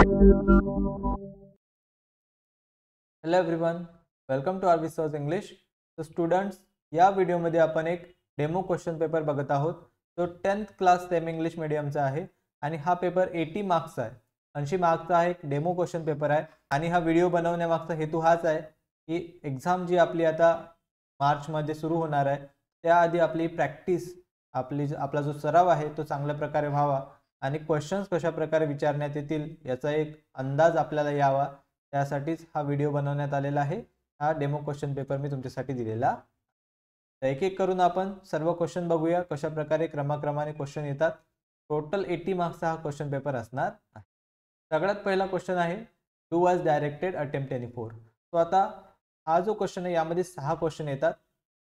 hello everyone welcome to our source English तर students या व्हिडिओमध्ये आपण एक डेमो क्वेश्चन पेपर बघत आहोत तो टेन्थ क्लास सेम इंग्लिश मिडियमचा आहे आणि हा पेपर एटी मार्क्सचा आहे ऐंशी मार्क्सचा हा एक डेमो क्वेश्चन पेपर आहे आणि हा व्हिडिओ बनवण्यामागचा हेतू हाच आहे की एक्झाम जी आपली आता मार्चमध्ये सुरू होणार आहे त्याआधी आपली प्रॅक्टिस आपली आपला जो सराव आहे तो चांगल्या प्रकारे व्हावा आणि क्वेश्चन्स कशाप्रकारे विचारण्यात येतील याचा एक अंदाज आपल्याला यावा त्यासाठीच हा व्हिडिओ बनवण्यात आलेला आहे हा डेमो क्वेश्चन पेपर मी तुमच्यासाठी दिलेला तर एक एक करून आपण सर्व क्वेश्चन बघूया कशाप्रकारे क्रमाक्रमाने क्वेश्चन येतात टोटल एटी मार्क्सचा हा क्वेश्चन पेपर असणार आहे सगळ्यात पहिला क्वेश्चन आहे do as directed attempt any four तो आता हा जो क्वेश्चन आहे यामध्ये सहा क्वेश्चन येतात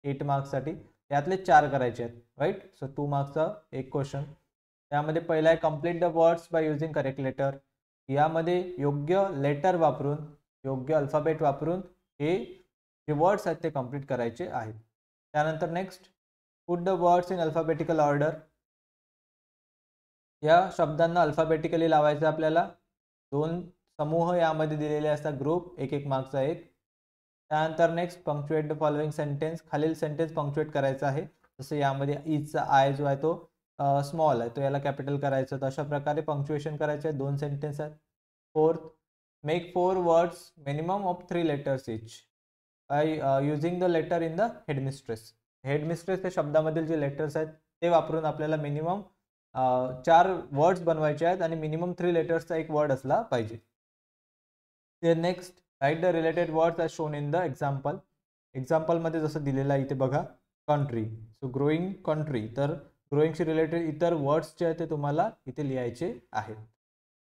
एट मार्क्ससाठी यातले चार करायचे आहेत राईट सो टू मार्क्सचा एक क्वेश्चन त्यामध्ये पहिला आहे complete the words by using correct letter यामध्ये योग्य लेटर वापरून योग्य अल्फाबेट वापरून हे जे वर्ड्स आहेत ते कम्प्लीट करायचे आहेत त्यानंतर next put the words in alphabetical order या शब्दांना अल्फाबेटिकली लावायचं आपल्याला दोन समूह यामध्ये दिलेले असतात ग्रुप एक एक मार्क्सचा एक त्यानंतर next punctuate the following sentence खालील सेंटेन्स पंक्च्युएट करायचा आहे जसं यामध्ये ईजचा आय जो आहे तो स्मॉल आहे तो याला कॅपिटल करायचं तर अशा प्रकारे पंक्च्युएशन करायचे दोन सेंटेन्स आहेत fourth make four words minimum of three letters each by using the letter in the headmistress headmistress या शब्दामधील जे लेटर्स आहेत ते वापरून आपल्याला मिनिमम चार वर्ड्स बनवायचे आहेत आणि मिनिमम थ्री लेटर्सचा एक वर्ड असला पाहिजे ते next write the related words are shown in the example एक्झाम्पलमध्ये जसं दिलेलं आहे इथे बघा कंट्री सो ग्रोईंग कंट्री तर ग्रोईंगशी रिलेटेड इतर वर्ड्स जे आहेत ते तुम्हाला इथे लिहायचे आहेत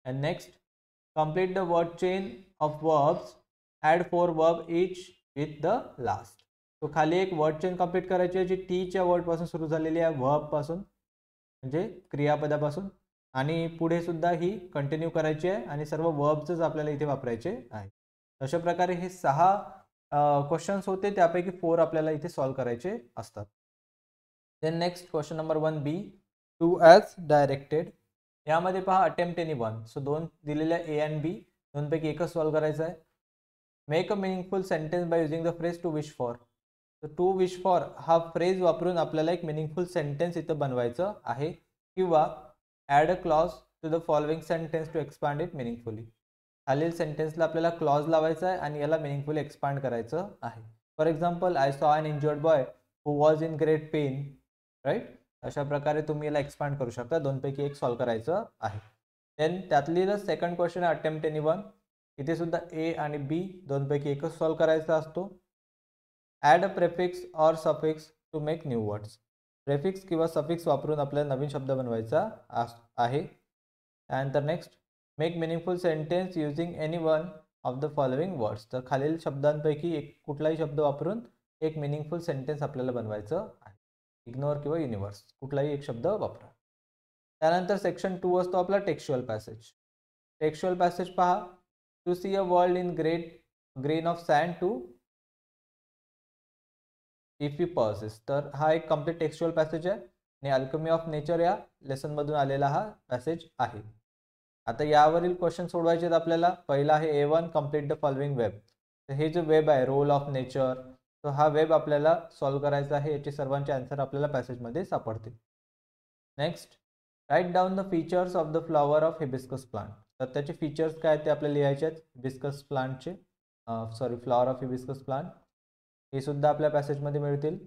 and next complete the word chain of verbs add four verb each with the last तो खाली एक वर्ड चेन कंप्लीट करायची आहे जी टीच्या वर्डपासून सुरू झालेली आहे वर्बपासून म्हणजे क्रियापदापासून आणि पुढे सुद्धा ही कंटिन्यू करायची आहे आणि सर्व वर्ब्सच आपल्याला इथे वापरायचे आहे अशा प्रकारे हे सहा क्वेश्चन्स होते त्यापैकी फोर आपल्याला इथे सॉल्व करायचे असतात then next question number one B do as directed यामध्ये पहा अटेम्प्ट एनी वन सो दोन दिलेल्या ए अँड बी दोनपैकी एकच सॉल्व करायचं आहे make a meaningful sentence by using the phrase to wish for तर टू विश फॉर हा फ्रेज वापरून आपल्याला एक मिनिंगफुल सेंटेन्स इथं बनवायचं आहे किंवा add a clause to the following sentence to expand it meaningfully खालील सेंटेन्सला आपल्याला क्लॉज लावायचा आहे आणि याला मिनिंगफुली एक्सपांड करायचं आहे for example I saw an injured boy who was in great pain right अशा प्रकारे तुम्ही याला एक्सपांड करू शकता दोनपैकी एक सॉल्व करायचं आहे देन जर सेकंड क्वेश्चन आहे अटेम्प्ट एनी वन इथे सुद्धा ए आणि बी दोनपैकी एकच सॉल्व करायचा असतो add a prefix or suffix to make new words prefix किंवा सफिक्स वापरून आपल्याला नवीन शब्द बनवायचा आहे त्यानंतर next make meaningful sentence using any one of the following words तर खालील शब्दांपैकी एक कुठलाही शब्द वापरून एक मिनिंगफुल सेंटेन्स आपल्याला बनवायचं इग्नोर किंवा युनिव्हर्स कुठलाही एक शब्द वापरा त्यानंतर सेक्शन टू असतो आपला टेक्स्च्युअल पॅसेज टेक्स्च्युअल पॅसेज पहा to see a world in great grain of sand to if you possess तर हा एक कम्प्लीट टेक्स्च्युअल पॅसेज आहे आणि अल्कमी ऑफ नेचर या मधून आलेला हा पॅसेज आहे आता यावरील क्वेश्चन सोडवायचे आहेत आपल्याला पहिला आहे A one complete the following web तर हे जो वेब आहे रोल ऑफ नेचर तर हा वेब आपल्याला सॉल्व करायचा आहे याचे सर्वांचे आन्सर आपल्याला पॅसेजमध्ये सापडतील next write down the features of the flower of hibiscus plant तर त्याचे फीचर्स काय ते आपल्याला लिहायचे आहेत हिबिस्कस प्लांटचे sorry flower of hibiscus plant हे सुद्धा आपल्या पॅसेजमध्ये मिळतील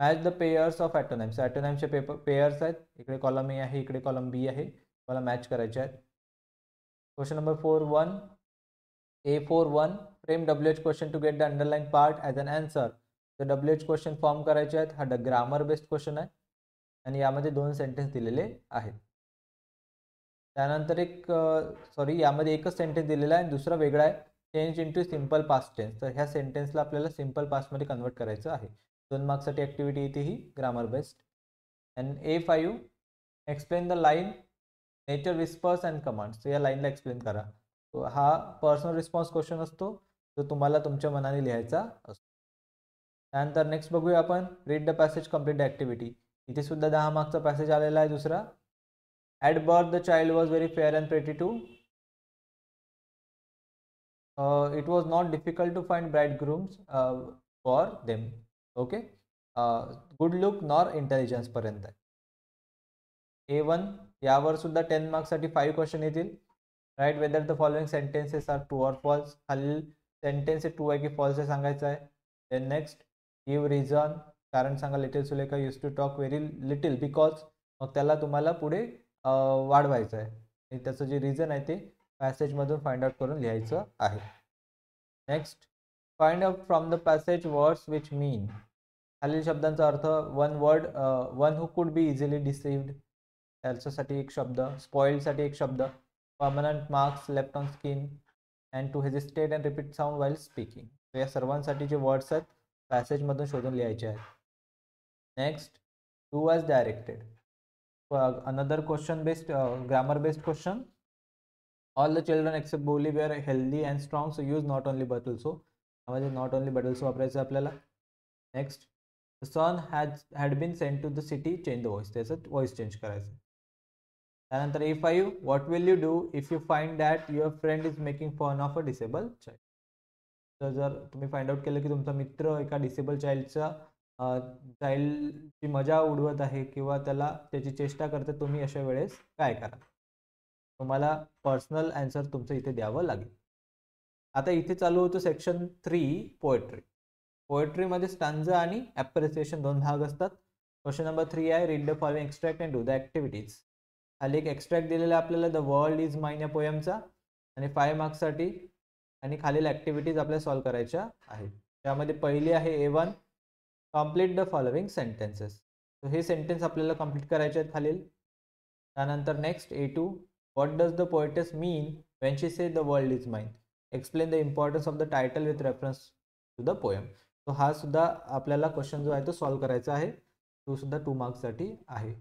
match the pairs of antonyms ॲटोनॅम्सचे पेपर पेयर्स आहेत इकडे कॉलम ए आहे इकडे कॉलम बी आहे मला मॅच करायचे आहेत question number four one A four one frame W H question to get the underline part as an answer तर डब्ल्यू एच क्वेश्चन फॉर्म करायचे आहेत हा ड ग्रामर बेस्ड क्वेश्चन आहे आणि यामध्ये दोन सेंटेन्स दिलेले आहेत त्यानंतर एक सॉरी यामध्ये एकच सेंटेन्स दिलेला आहे आणि दुसरा वेगळा आहे change to simple past tense तर ह्या सेंटेन्सला आपल्याला सिम्पल पास्टमध्ये कन्वर्ट करायचं आहे दोन मार्क्ससाठी ॲक्टिव्हिटी येते ही grammar based and A five explain the line nature whispers and commands तर या लाईनला एक्सप्लेन करा तो हा पर्सनल रिस्पॉन्स क्वेश्चन असतो तो तुम्हाला तुमच्या मनाने लिहायचा असतो त्यानंतर नेक्स्ट बघूया आपण read the passage complete the activity इथे सुद्धा दहा मार्क्सचा पॅसेज आलेला आहे दुसरा at birth the child was very fair and pretty too it was not difficult to find bright grooms for them okay good look nor इंटेलिजन्सपर्यंत A one यावर सुद्धा टेन मार्क्ससाठी फाईव्ह क्वेश्चन येतील write whether the following sentences are true or false खालील sentence हे true आहे की false हे सांगायचं आहे देन नेक्स्ट गिव रिझन कारण सांगा little Sulekha use to talk very little because मग त्याला तुम्हाला पुढे वाढवायचं आहे आणि त्याचं जे रिझन आहे ते पॅसेजमधून फाइंड आउट करून लिहायचं आहे next find out from the passage words which mean खालील शब्दांचा earth one word one who could be easily डिसिव्ड त्याच्यासाठी एक शब्द स्पॉइलसाठी एक शब्द permanent marks left on skin and to hesitate and repeat sound while speaking तर या सर्वांसाठी जे वर्ड्स आहेत पॅसेजमधून शोधून लिहायचे आहेत next do as directed another question based grammar based question all the children except Boli were healthy and strong so use not only but also त्यामध्ये not only but also वापरायचं आपल्याला next son has had been send to the city change the voice त्याचं voice चेंज करायचं त्यानंतर A five what will you do if you find that your friend is making fun of a disable child तर जर तुम्ही find out केलं की तुमचा मित्र एका डिसेबल चाइल्डचा चाइल्डची मजा उडवत आहे किंवा त्याला त्याची चेष्टा करते तुम्ही अशा वेळेस काय करा तुम्हाला पर्सनल ॲन्सर तुमचं इथे द्यावं लागेल आता इथे चालू होतं सेक्शन थ्री पोएट्री पोएट्रीमध्ये स्टांजा आणि ॲप्रिसिएशन दोन भाग असतात क्वेश्चन नंबर थ्री आहे read the following extract and do the activities खाली एक एक्स्ट्रॅक्ट दिलेला आपल्याला द वर्ल्ड इज माईन या पोयमचा आणि फाय मार्क्ससाठी आणि खालील ॲक्टिव्हिटीज आपल्याला सॉल्व करायच्या आहेत त्यामध्ये पहिली आहे A one complete the following sentences तो हे सेंटेन्स आपल्याला कम्प्लीट करायचे आहेत खालील त्यानंतर next A two what does the poet's mean when she say the world is mine explain the importance of the title with reference to the poem तो हा सुद्धा आपल्याला क्वेश्चन जो आहे तो सॉल्व करायचा आहे तो सुद्धा टू मार्क्ससाठी आहे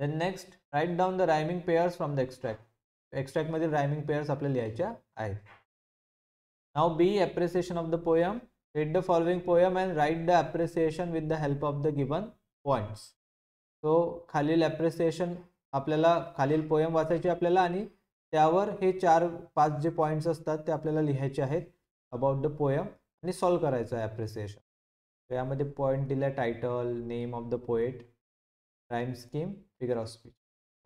then next write down the rhyming pairs from the extract एक्स्ट्रॅक्टमधील रायमिंग पेयर्स आपल्याला लिहायच्या आहेत नाव B appreciation of the poem read the following poem and write the appreciation with the help of the given points so खालील appreciation आपल्याला खालील poem वाचायची आपल्याला आणि त्यावर हे चार पाच जे पॉईंट्स असतात ते आपल्याला लिहायचे आहेत अबाउट द पोयम आणि सॉल्व करायचं आहे ॲप्रिसिएशन यामध्ये पॉईंट दिला title name of the poet rhyme scheme figure of speech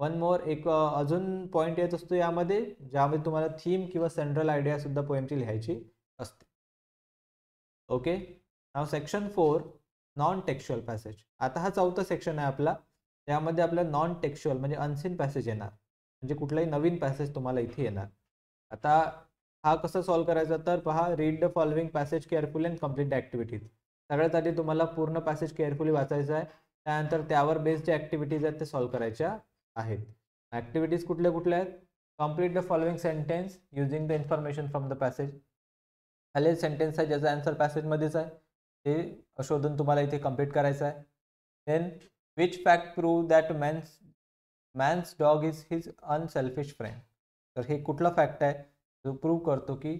one more एक अजून पॉईंट येत असतो यामध्ये ज्यामध्ये तुम्हाला थीम किंवा सेंट्रल आयडियासुद्धा पोएमची लिहायची असते okay now section four non textual passage आता हा चौथा सेक्शन आहे आपला त्यामध्ये आपला नॉन टेक्स्च्युअल म्हणजे अनसीन पॅसेज येणार म्हणजे कुठलाही नवीन पॅसेज तुम्हाला इथे येणार आता हा कसं सॉल्व करायचा तर पहा read the following passage carefully and complete activities सगळ्यात आधी तुम्हाला पूर्ण पॅसेज केअरफुली वाचायचा आहे त्यानंतर त्यावर बेस्ड जे ॲक्टिव्हिटीज आहेत ते सॉल्व्ह करायच्या आहेत ॲक्टिव्हिटीज कुठल्या कुठल्या आहेत complete the following sentence using the information from the passage खाली सेंटेन्स आहे ज्याचा आन्सर पॅसेजमध्येच आहे ते शोधून तुम्हाला इथे कम्प्लीट करायचं आहे then which fact prove that man's man's dog is his unselfish friend तर हे कुठला फॅक्ट आहे जो प्रूव्ह करतो की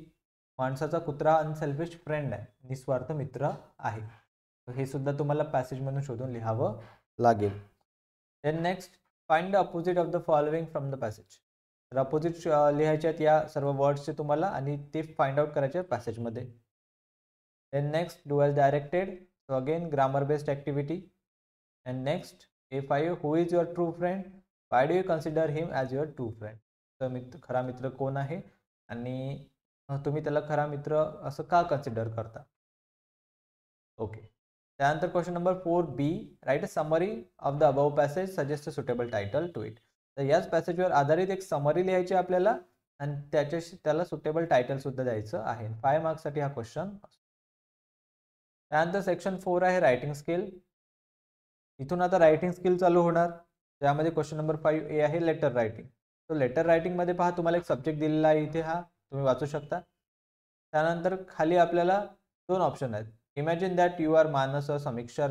माणसाचा कुत्रा अनसेल्फिश फ्रेंड आहे निस्वार्थ मित्र आहे हे सुद्धा तुम्हाला पॅसेजमधून शोधून लिहावं लागेल then next find the opposite of the following from the passage तर अपोजिट लिहायचे आहेत या सर्व वर्ड्सचे तुम्हाला आणि ते फाइंड आउट करायचे आहेत पॅसेजमध्ये then next do as directed so again grammar based activity and next if I you who is your true friend why do you consider him as your true friend तर मित्र खरा मित्र कोण आहे आणि तुम्ही त्याला खरा मित्र असं का कन्सिडर करता ओके त्यानंतर question number four B write a summary of the above passage suggest a suitable title to it तर याच पॅसेजवर आधारित एक समरी लिहायची आपल्याला आणि त्याच्याशी त्याला सुटेबल टायटलसुद्धा द्यायचं आहे फाय मार्क्ससाठी हा क्वेश्चन त्यानंतर सेक्शन फोर आहे रायटिंग स्किल इथून आता रायटिंग स्किल चालू होणार त्यामध्ये क्वेश्चन नंबर फाईव्ह ए आहे लेटर रायटिंग तर लेटर रायटिंगमध्ये पहा तुम्हाला एक सब्जेक्ट दिलेला आहे इथे हा तुम्ही वाचू शकता त्यानंतर खाली आपल्याला दोन ऑप्शन आहेत imagine that you are Manas Samiksha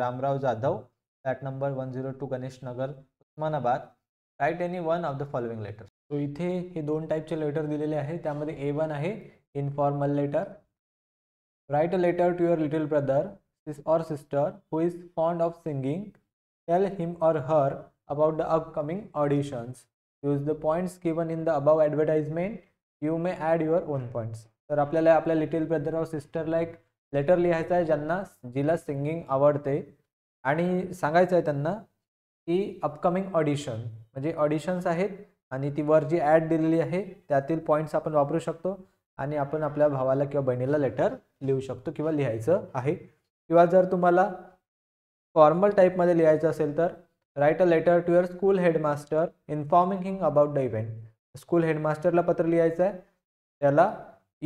Ramrao Jadhav ramrao number one zero two Ganesh Nagar Osmanabad write any one of the following letter so इथे हे दोन टाईपचे लेटर दिलेले आहेत त्यामध्ये ए वन आहे informal letter write a letter to your little brother or sister who is fond of singing tell him or her about the upcoming auditions use the points given in the above advertisement you may add your own points तर आपल्याला आपल्या little brother or sister एक letter लिहायचं आहे ज्यांना जिला singing आवडते आणि सांगायचं आहे त्यांना की अपकमिंग ऑडिशन म्हणजे ऑडिशन्स आहेत आणि ती वर जी ॲड दिलेली आहे त्यातील पॉईंट्स आपण वापरू शकतो आणि आपण आपल्या भावाला किंवा बहिणीला लेटर लिहू शकतो किंवा लिहायचं आहे किंवा जर तुम्हाला फॉर्मल टाईपमध्ये लिहायचं असेल तर write a letter to your school headmaster informing him about the event school हेडमास्टरला पत्र लिहायचं आहे त्याला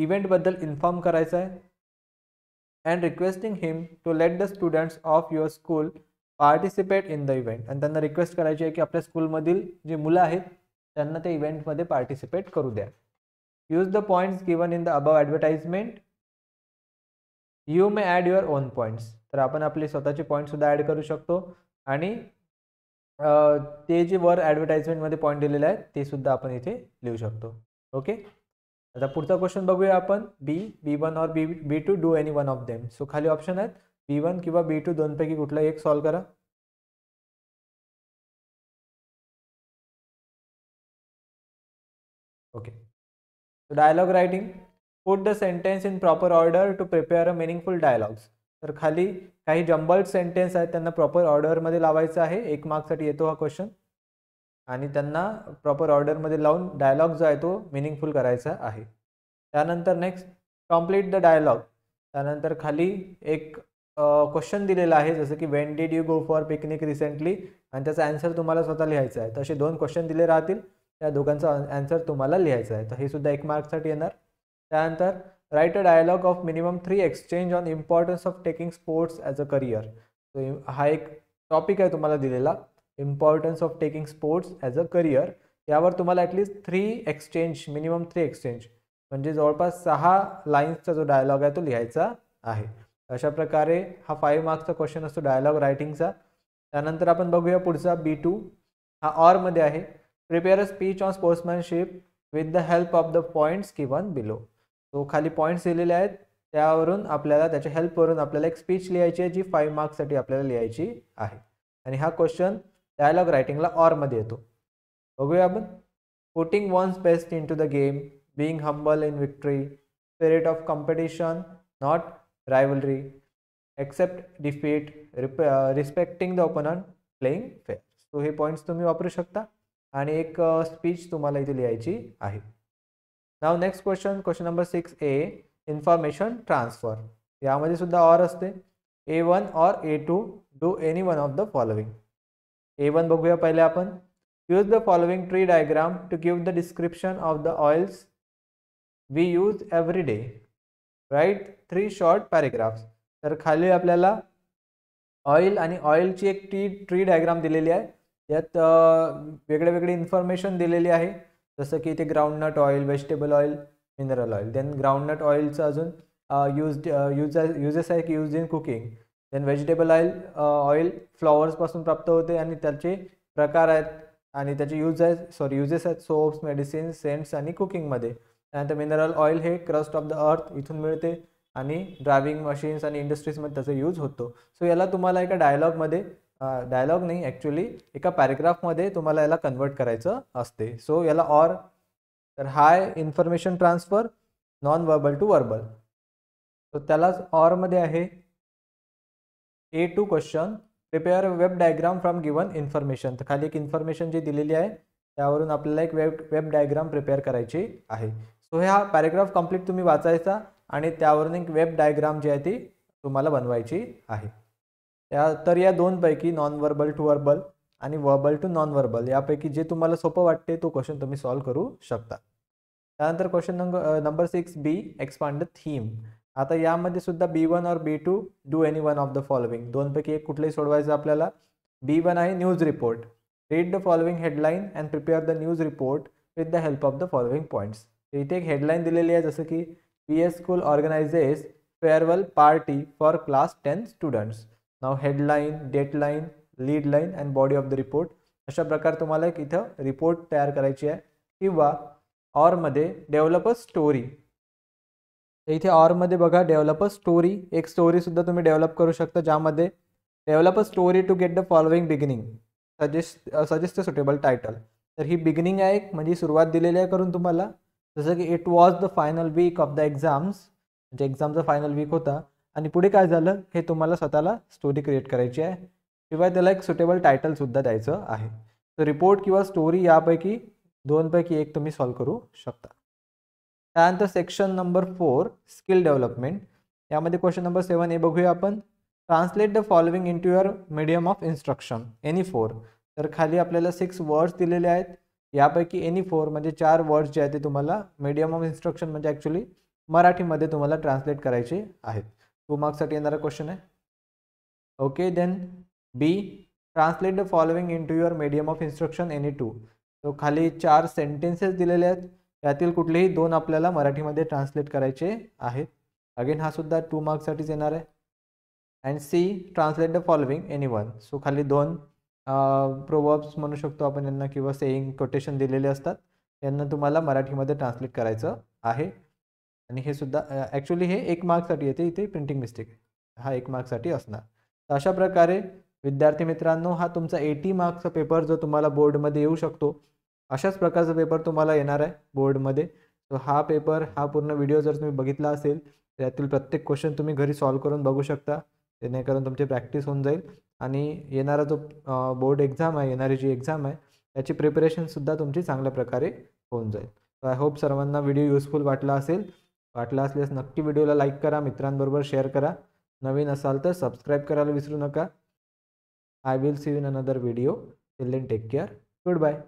इव्हेंटबद्दल इन्फॉर्म करायचं आहे and requesting him to let the students of your school participate in the event आणि त्यांना रिक्वेस्ट करायची आहे की आपल्या स्कूलमधील जे मुलं आहेत त्यांना ते इव्हेंटमध्ये पार्टिसिपेट करू द्या use the points given in the above advertisement you may add your own points तर आपण आपले स्वतःचे पॉईंटसुद्धा ॲड करू शकतो आणि ते जे वर ॲडव्हर्टाइजमेंटमध्ये पॉईंट दिलेले आहेत ते सुद्धा आपण इथे लिहू शकतो ओके आता पुढचा क्वेश्चन बघूया आपण बी B one or B B two do any one of them so खाली ऑप्शन आहेत बी वन किंवा बी टू दोनपैकी कुठला एक सॉल्व्ह करा okay so dialogue writing put the sentence in proper order to prepare a meaningful dialogues तर खाली काही जम्बल्ड सेंटेन्स आहेत त्यांना प्रॉपर ऑर्डरमध्ये लावायचं आहे एक मार्कसाठी येतो हा क्वेश्चन आणि त्यांना प्रॉपर ऑर्डरमध्ये लावून डायलॉग जो आहे तो मिनिंगफुल करायचा आहे त्यानंतर नेक्स्ट कम्प्लीट द डायलॉग त्यानंतर खाली एक क्वेश्चन दिलेला आहे जसं की when did you go for picnic recently आणि त्याचा ॲन्सर तुम्हाला स्वतः लिहायचा आहे तसे दोन क्वेश्चन दिले राहतील त्या दोघांचा ॲन्सर तुम्हाला लिहायचा आहे तर हे सुद्धा एक मार्कसाठी येणार त्यानंतर write a dialogue of minimum three exchange on importance of taking sports as a career हा एक टॉपिक आहे तुम्हाला दिलेला importance of taking sports as a career यावर तुम्हाला at least three exchange minimum three exchange म्हणजे जवळपास सहा लाईन्सचा जो डायलॉग आहे तो लिहायचा आहे अशा प्रकारे हा फाईव्ह मार्क्सचा क्वेश्चन असतो डायलॉग रायटिंगचा त्यानंतर आपण बघूया पुढचा बी टू हा ऑरमध्ये आहे prepare a speech on sportsmanship with the help of the points given below तो खाली पॉईंट्स दिलेले आहेत त्यावरून आपल्याला त्याच्या हेल्पवरून आपल्याला एक स्पीच लिहायची आहे जी फाईव्ह मार्क्ससाठी आपल्याला लिहायची आहे आणि हा क्वेश्चन डायलॉग रायटिंगला ऑरमध्ये येतो बघूया आपण putting one's best in to the game being humble in victory spirit of competition not rivalry accept defeat रिप respecting the opponent playing fair so हे पॉईंट्स तुम्ही वापरू शकता आणि एक स्पीच uh, तुम्हाला इथे लिहायची आहे now next question question number six A information transfer यामध्ये सुद्धा ऑर असते A one or A two do any one of the following A one बघूया पहिले आपण use the following tree diagram to give the description of the oils we use every day write three short paragraphs तर खाली आपल्याला oil आणि ऑइलची एक tea tree diagram दिलेली आहे यात वेगळे वेगळे इन्फॉर्मेशन दिलेली आहे जसं की इथे groundnut oil vegetable oil mineral oil then groundnut ऑइलचं अजून यूज यूज युजेस आहे की use in cooking then vegetable oil oil फ्लॉवर्सपासून प्राप्त होते आणि त्याचे प्रकार आहेत आणि त्याचे यूज आहेत सॉरी युजेस आहेत सोप्स मेडिसिन सेंट्स आणि कुकिंगमध्ये त्यानंतर मिनरल ऑइल हे क्रस्ट ऑफ द अर्थ इथून मिळते आणि ड्रायव्हिंग मशीन्स आणि इंडस्ट्रीजमध्ये त्याचा यूज होतो सो याला तुम्हाला एका डायलॉगमध्ये डायलॉग नाही ॲक्च्युली एका पॅरेग्राफमध्ये तुम्हाला याला कन्वर्ट करायचं असते सो याला ऑर तर हाय information transfer non verbal to verbal so त्यालाच ऑरमध्ये आहे A two question prepare web diagram from given information तर खाली एक इन्फॉर्मेशन जी दिलेली आहे त्यावरून आपल्याला एक वेब वेब डायग्राम प्रिपेअर करायची आहे सो ह्या पॅरेग्राफ कम्प्लीट तुम्ही वाचायचा आणि त्यावरून एक वेब डायग्राम जी आहे ती तुम्हाला बनवायची आहे या तर या दोनपैकी नॉन वर्बल टू वर्बल आणि वर्बल टू नॉन वर्बल यापैकी जे तुम्हाला सोपं वाटते तो क्वेश्चन तुम्ही सॉल्व्ह करू शकता त्यानंतर question number number six B expand theme आता यामध्ये सुद्धा B one or B two do any one of the following दोनपैकी एक कुठलंही सोडवायचं आपल्याला बी वन आहे news report read the following headline and prepare the news report with the help of the following points इथे एक headline दिलेली आहे जसं की P S school organizes farewell party for class ten students now headline dateline lead line and body of the report अशा प्रकारे तुम्हाला एक इथं रिपोर्ट तयार करायची आहे किंवा ऑरमध्ये डेव्हलप अ स्टोरी इथे ऑरमध्ये बघा डेव्हलप स्टोरी एक स्टोरीसुद्धा तुम्ही डेव्हलप करू शकता ज्यामध्ये develop a story to get the following beginning suggest suggest suitable title तर ही बिगिनिंग आहे एक म्हणजे सुरुवात दिलेली आहे करून तुम्हाला जसं की it was the final week of the exams म्हणजे एक्झामचा फायनल वीक होता आणि पुढे काय झालं हे तुम्हाला स्वतःला स्टोरी क्रिएट करायची आहे शिवाय त्याला एक सुटेबल टायटलसुद्धा द्यायचं आहे तर रिपोर्ट किंवा स्टोरी यापैकी दोनपैकी एक तुम्ही सॉल्व करू शकता त्यानंतर section number four skill development यामध्ये क्वेश्चन नंबर सेवन हे बघूया आपण translate the following in to your medium of instruction any four तर खाली आपल्याला सिक्स वर्ड्स दिलेले आहेत यापैकी एनी फोर म्हणजे चार वर्ड्स जे आहेत ते तुम्हाला मीडियम ऑफ इन्स्ट्रक्शन म्हणजे ॲक्च्युली मराठीमध्ये तुम्हाला ट्रान्सलेट करायचे आहेत टू मार्क्ससाठी येणारा क्वेश्चन आहे okay then B translate the following in to your medium of instruction any two तो खाली चार सेंटेन्सेस दिलेले आहेत यातील कुठलेही दोन आपल्याला मराठीमध्ये ट्रान्सलेट करायचे आहेत अगेन हा सुद्धा टू मार्क्ससाठीच येणार आहे and C translate the following any one so खाली दोन प्रोवर्ब्स म्हणू शकतो आपण यांना किंवा सेईंग कोटेशन दिलेले असतात यांना तुम्हाला मराठीमध्ये ट्रान्सलेट करायचं आहे आणि हे सुद्धा ॲक्च्युली हे एक मार्कसाठी येते इथे प्रिंटिंग मिस्टेक हा एक मार्कसाठी असणार तर अशा प्रकारे विद्यार्थी मित्रांनो हा तुमचा एटी मार्क्सचा पेपर जो तुम्हाला बोर्डमध्ये येऊ शकतो अशाच प्रकारचा पेपर तुम्हाला येणार आहे बोर्डमध्ये सो हा पेपर हा पूर्ण व्हिडिओ जर तुम्ही बघितला असेल त्यातील प्रत्येक क्वेश्चन तुम्ही घरी सॉल्व करून बघू शकता जेणेकरून तुमची प्रॅक्टिस होऊन जाईल आणि येणारा जो बोर्ड एक्झाम आहे येणारी जी एक्झाम आहे त्याची प्रिपरेशनसुद्धा तुमची चांगल्या प्रकारे होऊन जाईल सो आय होप सर्वांना व्हिडिओ युजफुल वाटला असेल वाटला असल्यास नक्की व्हिडिओला लाईक करा मित्रांबरोबर शेअर करा नवीन असाल तर सबस्क्राईब करायला विसरू नका I will see in another video till then take care good bye